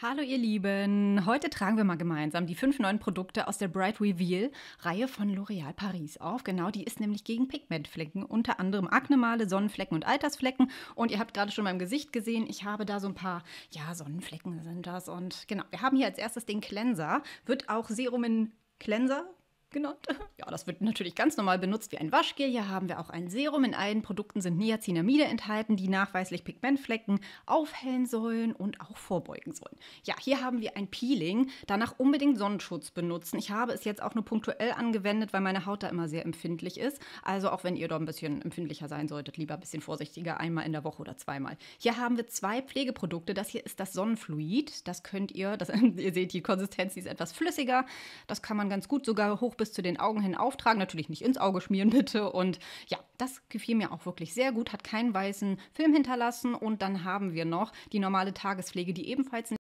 Hallo ihr Lieben, heute tragen wir mal gemeinsam die fünf neuen Produkte aus der Bright Reveal Reihe von L'Oreal Paris auf. Genau, die ist nämlich gegen Pigmentflecken, unter anderem Aknemale, Sonnenflecken und Altersflecken. Und ihr habt gerade schon meinem Gesicht gesehen, ich habe da so ein paar, ja, Sonnenflecken sind das. Und genau, wir haben hier als erstes den Cleanser, wird auch Serum in Cleanser genannt. Ja, das wird natürlich ganz normal benutzt wie ein Waschgel. Hier haben wir auch ein Serum. In allen Produkten sind Niacinamide enthalten, die nachweislich Pigmentflecken aufhellen sollen und auch vorbeugen sollen. Ja, hier haben wir ein Peeling. Danach unbedingt Sonnenschutz benutzen. Ich habe es jetzt auch nur punktuell angewendet, weil meine Haut da immer sehr empfindlich ist. Also auch wenn ihr da ein bisschen empfindlicher sein solltet, lieber ein bisschen vorsichtiger, einmal in der Woche oder zweimal. Hier haben wir zwei Pflegeprodukte. Das hier ist das Sonnenfluid. Das könnt ihr, das, ihr seht, die Konsistenz ist etwas flüssiger. Das kann man ganz gut sogar hoch bis zu den Augen hin auftragen. Natürlich nicht ins Auge schmieren, bitte. Und ja, das gefiel mir auch wirklich sehr gut, hat keinen weißen Film hinterlassen. Und dann haben wir noch die normale Tagespflege, die ebenfalls